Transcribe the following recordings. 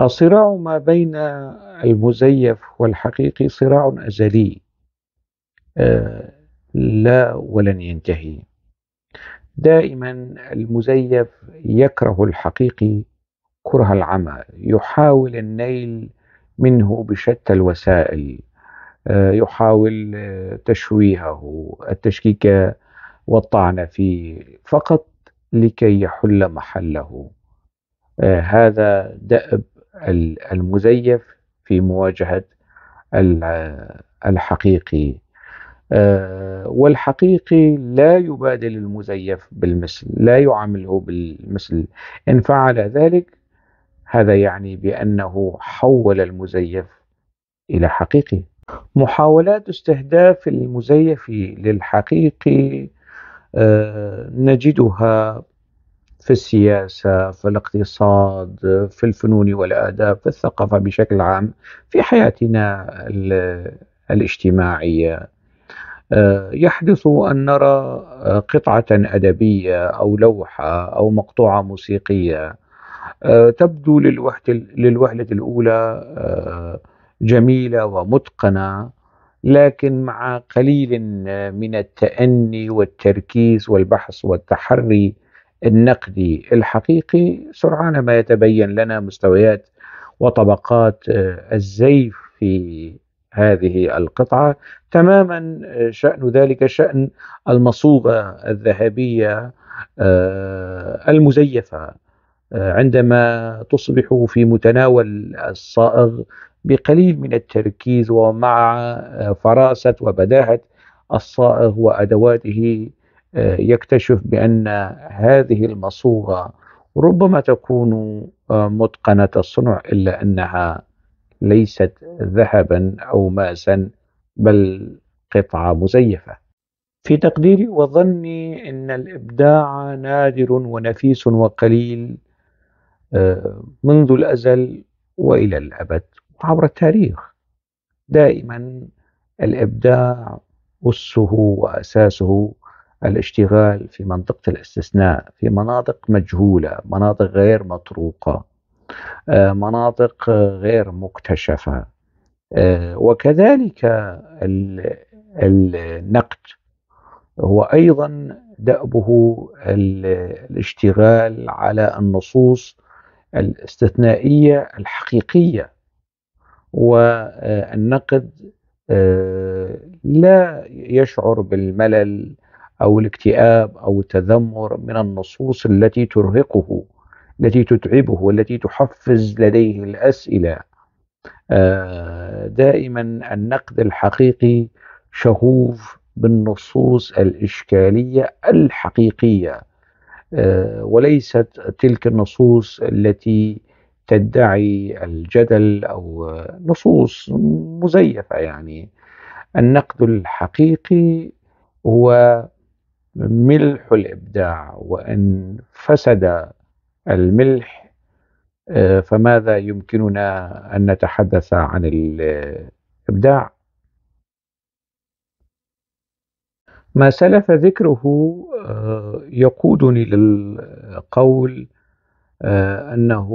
الصراع ما بين المزيف والحقيقي صراع أزلي آه، لا ولن ينتهي دائما المزيف يكره الحقيقي كره العمى يحاول النيل منه بشتى الوسائل آه، يحاول آه، تشويهه التشكيك والطعن فيه فقط لكي يحل محله هذا دأب المزيف في مواجهة الحقيقي آه، والحقيقي لا يبادل المزيف بالمثل لا يعامله بالمثل إن فعل ذلك هذا يعني بأنه حول المزيف إلى حقيقي محاولات استهداف المزيف للحقيقي آه، نجدها في السياسة في الاقتصاد في الفنون والآداب في الثقافة بشكل عام في حياتنا الاجتماعية آه، يحدث أن نرى آه، قطعة أدبية أو لوحة أو مقطوعة موسيقية آه، تبدو للوهلة الأولى جميلة ومتقنة لكن مع قليل من التأني والتركيز والبحث والتحري النقدي الحقيقي سرعان ما يتبين لنا مستويات وطبقات آه، الزيف في هذه القطعة تماما آه، شأن ذلك شأن المصوبة الذهبية آه، المزيفة عندما تصبح في متناول الصائغ بقليل من التركيز ومع فراسة وبداهة الصائغ وأدواته آه، يكتشف بأن هذه المصوغة ربما تكون آه، متقنة الصنع إلا أنها ليست ذهبا أو ماسا بل قطعة مزيفة في تقديري وظني أن الإبداع نادر ونفيس وقليل آه، منذ الأزل وإلى الأبد عبر التاريخ دائما الإبداع أسه وأساسه الاشتغال في منطقة الاستثناء في مناطق مجهولة مناطق غير مطروقة آه، مناطق غير مكتشفة آه، وكذلك النقد هو أيضا دأبه الاشتغال على النصوص الاستثنائية الحقيقية والنقد آه، لا يشعر بالملل أو الاكتئاب أو التذمر من النصوص التي ترهقه التي تتعبه والتي تحفز لديه الأسئلة آه، دائما النقد الحقيقي شغوف بالنصوص الإشكالية الحقيقية آه، وليست تلك النصوص التي تدعي الجدل أو نصوص مزيفة يعني النقد الحقيقي هو ملح الابداع وان فسد الملح آه، فماذا يمكننا ان نتحدث عن الابداع ما سلف ذكره آه، يقودني للقول آه، انه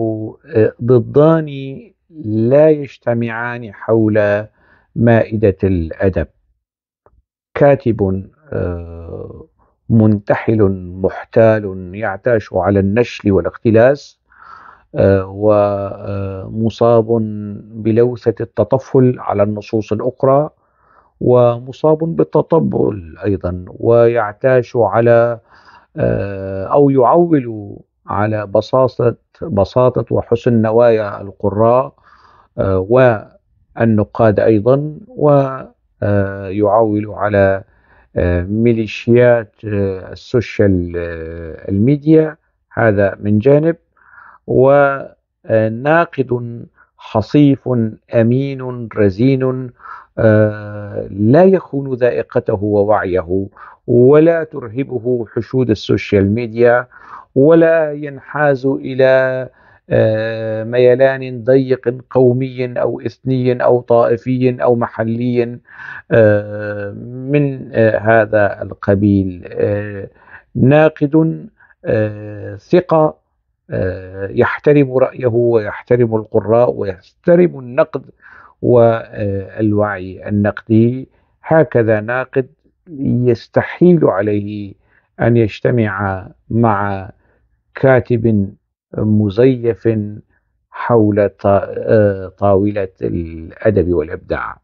ضدان لا يجتمعان حول مائده الادب كاتب منتحل محتال يعتاش على النشل والاختلاس آه، ومصاب آه، بلوثة التطفل على النصوص الأخرى ومصاب بالتطبل أيضا ويعتاش على آه، أو يعول على بساطة بساطة وحسن نوايا القراء والنقاد أيضا ويعول على آه، ميليشيات آه، السوشيال آه، الميديا هذا من جانب وناقد حصيف امين رزين لا يخون ذائقته ووعيه ولا ترهبه حشود السوشيال ميديا ولا ينحاز الى آه، ميلان ضيق قومي او اثني او طائفي او محلي آه، من آه، هذا القبيل ناقد ثقه يحترم رايه ويحترم القراء ويحترم النقد والوعي النقدي هكذا ناقد يستحيل عليه ان يجتمع مع كاتب مزيف حول آه، طاولة الأدب والإبداع